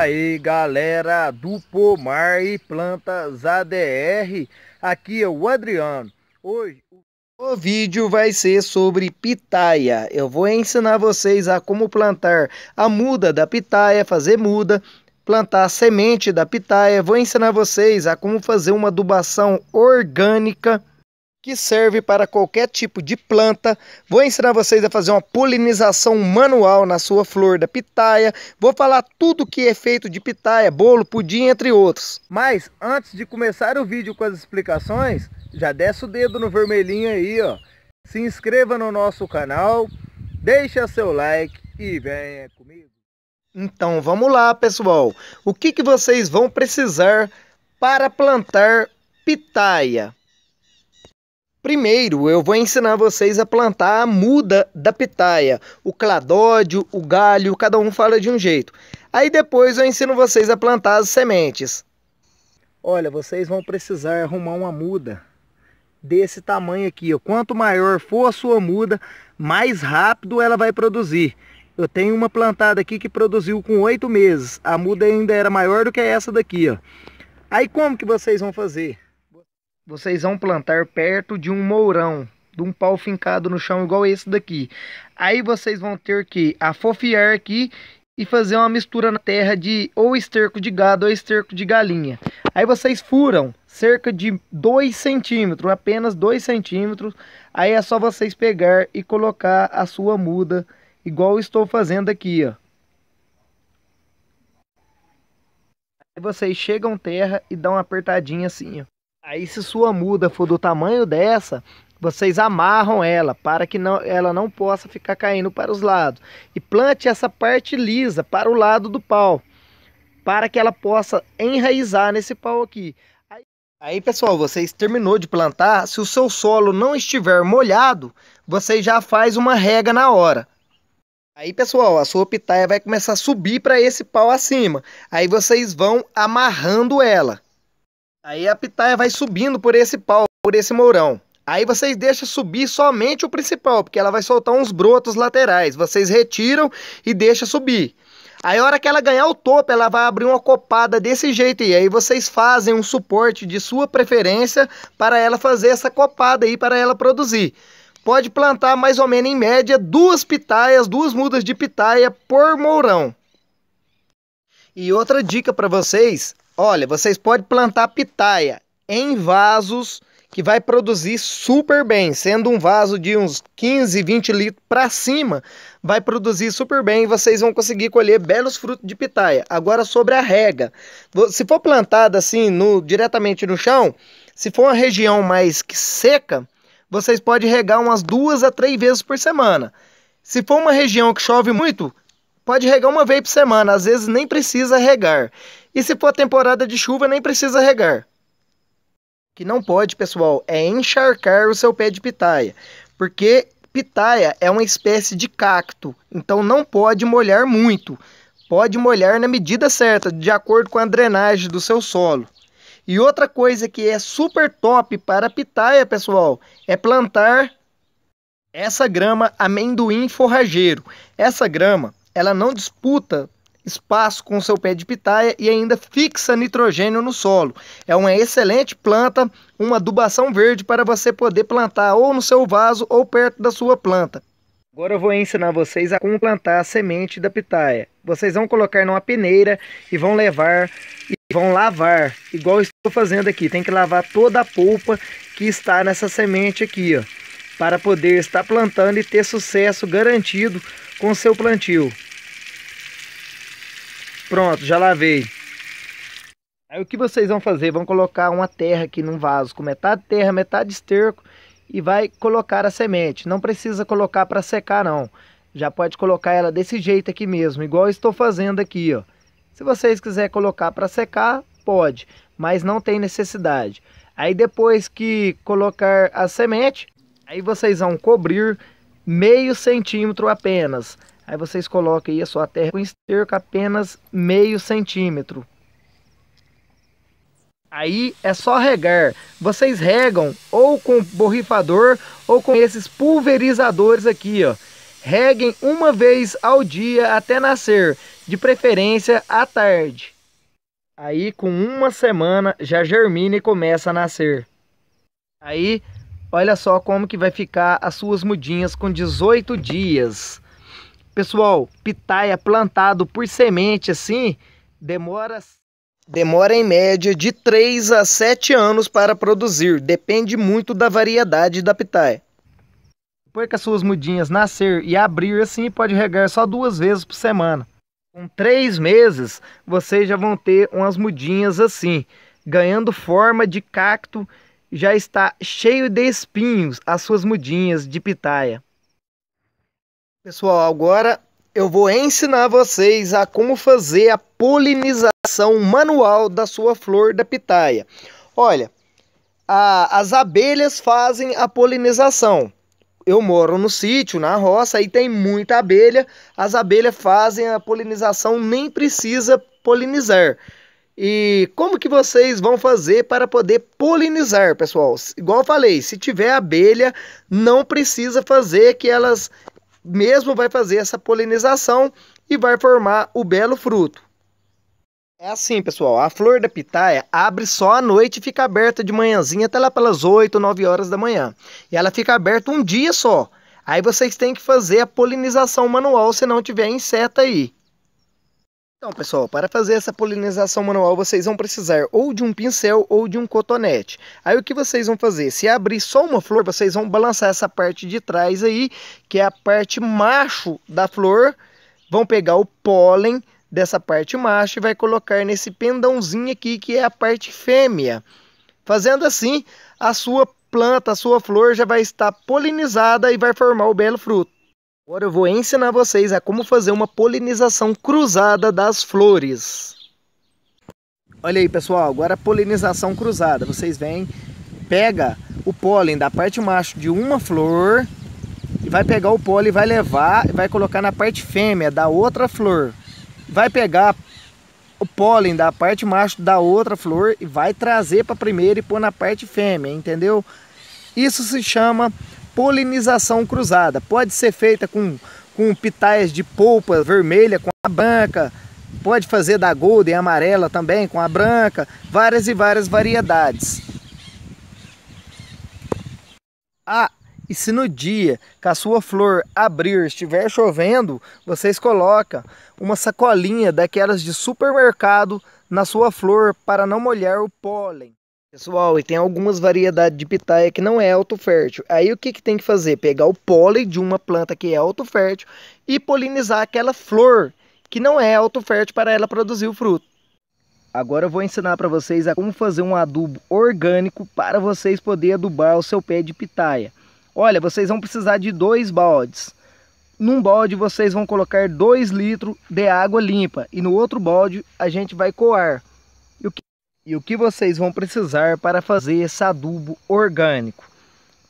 aí galera do Pomar e Plantas ADR, aqui é o Adriano. Hoje o vídeo vai ser sobre pitaia. Eu vou ensinar vocês a como plantar a muda da pitaia, fazer muda, plantar a semente da pitaia. Vou ensinar vocês a como fazer uma adubação orgânica que serve para qualquer tipo de planta. Vou ensinar vocês a fazer uma polinização manual na sua flor da pitaia. Vou falar tudo que é feito de pitaia, bolo, pudim, entre outros. Mas antes de começar o vídeo com as explicações, já desce o dedo no vermelhinho aí, ó. Se inscreva no nosso canal, deixa seu like e venha comigo. Então vamos lá, pessoal. O que, que vocês vão precisar para plantar pitaia? Primeiro, eu vou ensinar vocês a plantar a muda da pitaia, o cladódio, o galho, cada um fala de um jeito. Aí depois eu ensino vocês a plantar as sementes. Olha, vocês vão precisar arrumar uma muda desse tamanho aqui. Ó. Quanto maior for a sua muda, mais rápido ela vai produzir. Eu tenho uma plantada aqui que produziu com oito meses. A muda ainda era maior do que essa daqui. Ó. Aí como que vocês vão fazer? Vocês vão plantar perto de um mourão, de um pau fincado no chão igual esse daqui. Aí vocês vão ter que afofiar aqui e fazer uma mistura na terra de ou esterco de gado ou esterco de galinha. Aí vocês furam cerca de 2 centímetros, apenas 2 centímetros. Aí é só vocês pegar e colocar a sua muda, igual estou fazendo aqui, ó. Aí vocês chegam terra e dão uma apertadinha assim, ó. Aí se sua muda for do tamanho dessa, vocês amarram ela para que não, ela não possa ficar caindo para os lados. E plante essa parte lisa para o lado do pau, para que ela possa enraizar nesse pau aqui. Aí pessoal, vocês terminou de plantar, se o seu solo não estiver molhado, você já faz uma rega na hora. Aí pessoal, a sua pitaia vai começar a subir para esse pau acima. Aí vocês vão amarrando ela. Aí a pitaia vai subindo por esse pau, por esse mourão. Aí vocês deixam subir somente o principal, porque ela vai soltar uns brotos laterais. Vocês retiram e deixam subir. Aí a hora que ela ganhar o topo, ela vai abrir uma copada desse jeito. E aí vocês fazem um suporte de sua preferência para ela fazer essa copada aí, para ela produzir. Pode plantar mais ou menos em média duas pitaias, duas mudas de pitaia por mourão. E outra dica para vocês Olha, vocês podem plantar pitaia em vasos que vai produzir super bem, sendo um vaso de uns 15, 20 litros para cima, vai produzir super bem e vocês vão conseguir colher belos frutos de pitaia. Agora sobre a rega. Se for plantada assim no diretamente no chão, se for uma região mais que seca, vocês podem regar umas duas a três vezes por semana. Se for uma região que chove muito, Pode regar uma vez por semana, às vezes nem precisa regar. E se for temporada de chuva, nem precisa regar. O que não pode, pessoal, é encharcar o seu pé de pitaia, porque pitaia é uma espécie de cacto, então não pode molhar muito. Pode molhar na medida certa, de acordo com a drenagem do seu solo. E outra coisa que é super top para pitaia, pessoal, é plantar essa grama amendoim forrageiro. Essa grama ela não disputa espaço com seu pé de pitaia e ainda fixa nitrogênio no solo. É uma excelente planta, uma adubação verde para você poder plantar ou no seu vaso ou perto da sua planta. Agora eu vou ensinar vocês a como plantar a semente da pitaia. Vocês vão colocar numa peneira e vão levar e vão lavar, igual estou fazendo aqui. Tem que lavar toda a polpa que está nessa semente aqui, ó, para poder estar plantando e ter sucesso garantido com seu plantio. Pronto, já lavei. Aí o que vocês vão fazer? Vão colocar uma terra aqui num vaso com metade terra, metade esterco e vai colocar a semente. Não precisa colocar para secar não. Já pode colocar ela desse jeito aqui mesmo, igual estou fazendo aqui, ó. Se vocês quiserem colocar para secar, pode, mas não tem necessidade. Aí depois que colocar a semente, aí vocês vão cobrir meio centímetro apenas. Aí vocês colocam aí a sua terra com esterco apenas meio centímetro. Aí é só regar. Vocês regam ou com borrifador ou com esses pulverizadores aqui, ó. Reguem uma vez ao dia até nascer, de preferência à tarde. Aí com uma semana já germina e começa a nascer. Aí Olha só como que vai ficar as suas mudinhas com 18 dias. Pessoal, pitaia plantado por semente assim, demora demora em média de 3 a 7 anos para produzir, depende muito da variedade da pitaia. Depois que as suas mudinhas nascer e abrir assim, pode regar só duas vezes por semana. Com três meses, vocês já vão ter umas mudinhas assim, ganhando forma de cacto já está cheio de espinhos as suas mudinhas de pitaia. Pessoal, agora eu vou ensinar vocês a como fazer a polinização manual da sua flor da pitaia. Olha, a, as abelhas fazem a polinização. Eu moro no sítio, na roça, aí tem muita abelha. As abelhas fazem a polinização, nem precisa polinizar. E como que vocês vão fazer para poder polinizar, pessoal? Igual eu falei, se tiver abelha, não precisa fazer que elas mesmo vai fazer essa polinização e vai formar o belo fruto. É assim, pessoal, a flor da pitaia abre só à noite e fica aberta de manhãzinha até lá pelas 8, 9 horas da manhã. E ela fica aberta um dia só. Aí vocês têm que fazer a polinização manual se não tiver inseto aí. Então, pessoal, para fazer essa polinização manual, vocês vão precisar ou de um pincel ou de um cotonete. Aí o que vocês vão fazer? Se abrir só uma flor, vocês vão balançar essa parte de trás aí, que é a parte macho da flor. Vão pegar o pólen dessa parte macho e vai colocar nesse pendãozinho aqui, que é a parte fêmea. Fazendo assim, a sua planta, a sua flor já vai estar polinizada e vai formar o belo fruto. Agora eu vou ensinar vocês a como fazer uma polinização cruzada das flores. Olha aí pessoal, agora a polinização cruzada. Vocês vêm, pega o pólen da parte macho de uma flor e vai pegar o pólen, e vai levar e vai colocar na parte fêmea da outra flor. Vai pegar o pólen da parte macho da outra flor e vai trazer para a primeira e pôr na parte fêmea, entendeu? Isso se chama polinização cruzada. Pode ser feita com, com pitaias de polpa vermelha com a branca, pode fazer da golden amarela também com a branca, várias e várias variedades. Ah, e se no dia que a sua flor abrir estiver chovendo, vocês colocam uma sacolinha daquelas de supermercado na sua flor para não molhar o pólen. Pessoal, e tem algumas variedades de pitaia que não é autofértil. Aí o que, que tem que fazer? Pegar o pólen de uma planta que é autofértil e polinizar aquela flor que não é autofértil para ela produzir o fruto. Agora eu vou ensinar para vocês a como fazer um adubo orgânico para vocês poderem adubar o seu pé de pitaia. Olha, vocês vão precisar de dois baldes. Num balde vocês vão colocar 2 litros de água limpa e no outro balde a gente vai coar. E o que vocês vão precisar para fazer esse adubo orgânico?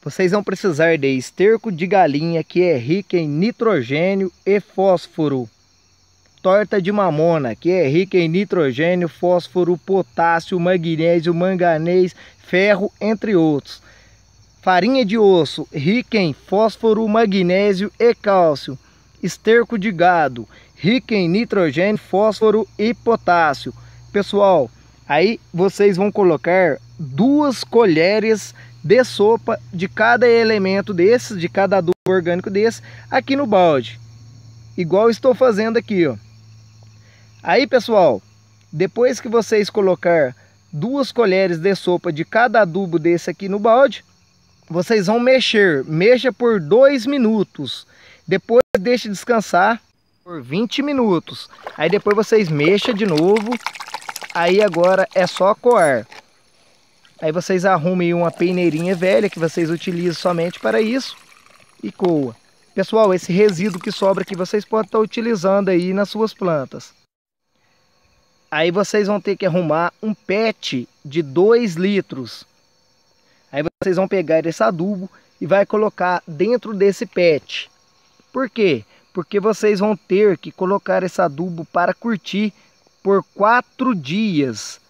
Vocês vão precisar de esterco de galinha que é rica em nitrogênio e fósforo. Torta de mamona que é rica em nitrogênio, fósforo, potássio, magnésio, manganês, ferro, entre outros. Farinha de osso rica em fósforo, magnésio e cálcio. Esterco de gado rica em nitrogênio, fósforo e potássio. Pessoal, Aí vocês vão colocar duas colheres de sopa de cada elemento desses, de cada adubo orgânico desse, aqui no balde. Igual estou fazendo aqui, ó. Aí, pessoal, depois que vocês colocar duas colheres de sopa de cada adubo desse aqui no balde, vocês vão mexer, mexa por dois minutos, depois deixe descansar por 20 minutos, aí depois vocês mexa de novo Aí agora é só coar. Aí vocês arrumem uma peneirinha velha que vocês utilizam somente para isso e coa. Pessoal, esse resíduo que sobra que vocês podem estar utilizando aí nas suas plantas. Aí vocês vão ter que arrumar um PET de 2 litros. Aí vocês vão pegar esse adubo e vai colocar dentro desse PET. Por quê? Porque vocês vão ter que colocar esse adubo para curtir por quatro dias.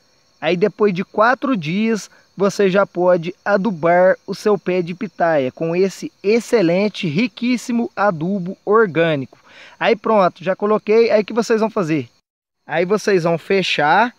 Aí depois de quatro dias você já pode adubar o seu pé de pitaia com esse excelente, riquíssimo adubo orgânico. Aí pronto, já coloquei. Aí que vocês vão fazer? Aí vocês vão fechar.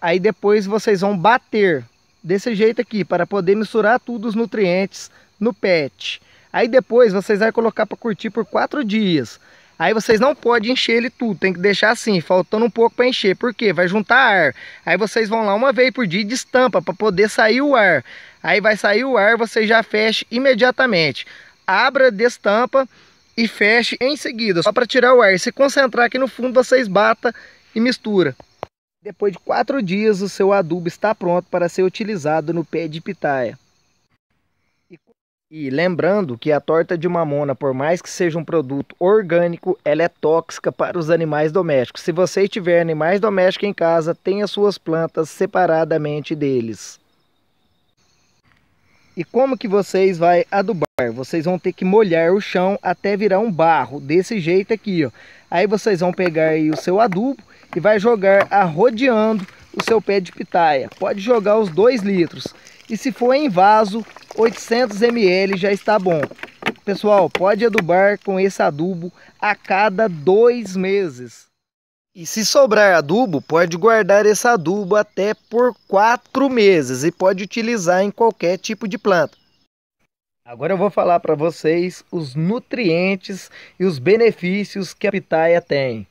Aí depois vocês vão bater desse jeito aqui para poder misturar todos os nutrientes no PET. Aí depois vocês vão colocar para curtir por quatro dias. Aí vocês não podem encher ele tudo, tem que deixar assim, faltando um pouco para encher. Por quê? Vai juntar ar. Aí vocês vão lá uma vez por dia e destampa para poder sair o ar. Aí vai sair o ar, você já fecha imediatamente. Abra, destampa e feche em seguida, só para tirar o ar. E se concentrar aqui no fundo, vocês bata e mistura. Depois de quatro dias, o seu adubo está pronto para ser utilizado no pé de pitaia. E lembrando que a torta de mamona, por mais que seja um produto orgânico, ela é tóxica para os animais domésticos. Se você tiver animais domésticos em casa, tenha suas plantas separadamente deles. E como que vocês vai adubar? Vocês vão ter que molhar o chão até virar um barro, desse jeito aqui, ó. Aí vocês vão pegar aí o seu adubo e vai jogar arrodeando o seu pé de pitaia. Pode jogar os dois litros. E se for em vaso, 800 ml já está bom. Pessoal, pode adubar com esse adubo a cada dois meses. E se sobrar adubo, pode guardar esse adubo até por quatro meses e pode utilizar em qualquer tipo de planta. Agora eu vou falar para vocês os nutrientes e os benefícios que a pitaia tem.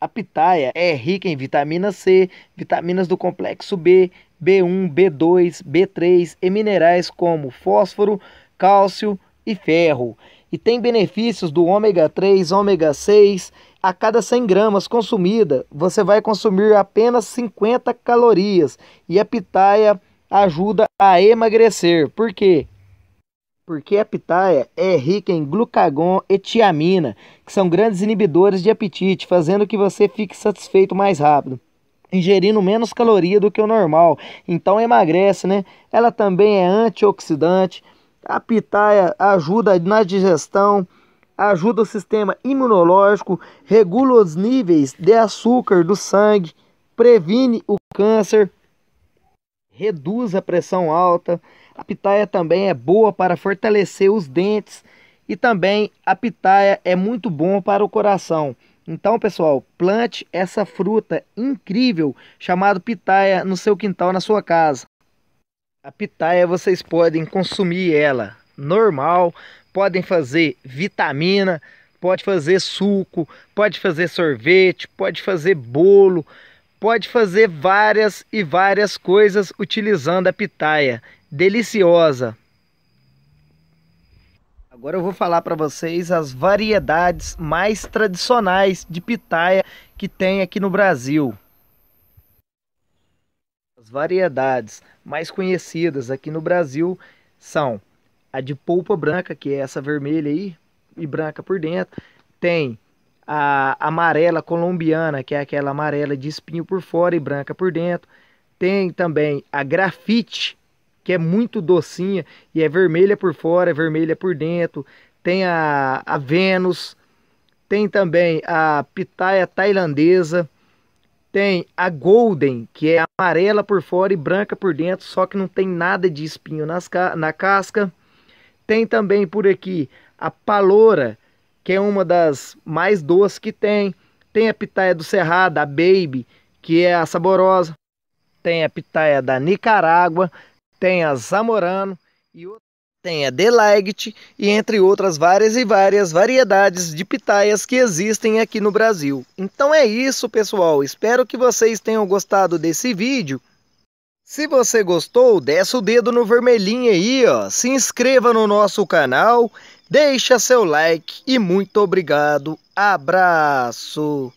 A pitaia é rica em vitamina C, vitaminas do complexo B, B1, B2, B3 e minerais como fósforo, cálcio e ferro. E tem benefícios do ômega 3, ômega 6. A cada 100 gramas consumida, você vai consumir apenas 50 calorias. E a pitaia ajuda a emagrecer. Por quê? Porque a pitaia é rica em glucagon e tiamina, que são grandes inibidores de apetite, fazendo que você fique satisfeito mais rápido ingerindo menos caloria do que o normal, então emagrece, né? Ela também é antioxidante. A pitaia ajuda na digestão, ajuda o sistema imunológico, regula os níveis de açúcar do sangue, previne o câncer, reduz a pressão alta, a pitaia também é boa para fortalecer os dentes e também a pitaia é muito bom para o coração. Então, pessoal, plante essa fruta incrível chamada pitaia no seu quintal, na sua casa. A pitaia vocês podem consumir ela normal, podem fazer vitamina, pode fazer suco, pode fazer sorvete, pode fazer bolo, pode fazer várias e várias coisas utilizando a pitaia. Deliciosa! Agora eu vou falar para vocês as variedades mais tradicionais de pitaia que tem aqui no Brasil. As variedades mais conhecidas aqui no Brasil são a de polpa branca, que é essa vermelha aí, e branca por dentro. Tem a amarela colombiana, que é aquela amarela de espinho por fora e branca por dentro. Tem também a grafite, que é muito docinha e é vermelha por fora, é vermelha por dentro. Tem a, a Vênus, tem também a pitaia tailandesa, tem a Golden, que é amarela por fora e branca por dentro, só que não tem nada de espinho nas, na casca. Tem também por aqui a Palora, que é uma das mais doces que tem. Tem a pitaia do Cerrado, a Baby, que é a saborosa. Tem a pitaia da Nicarágua, tem a Zamorano e tem a Delight e entre outras várias e várias variedades de pitaias que existem aqui no Brasil. Então é isso, pessoal. Espero que vocês tenham gostado desse vídeo. Se você gostou, desce o dedo no vermelhinho aí, ó. Se inscreva no nosso canal Deixa seu like e muito obrigado. Abraço.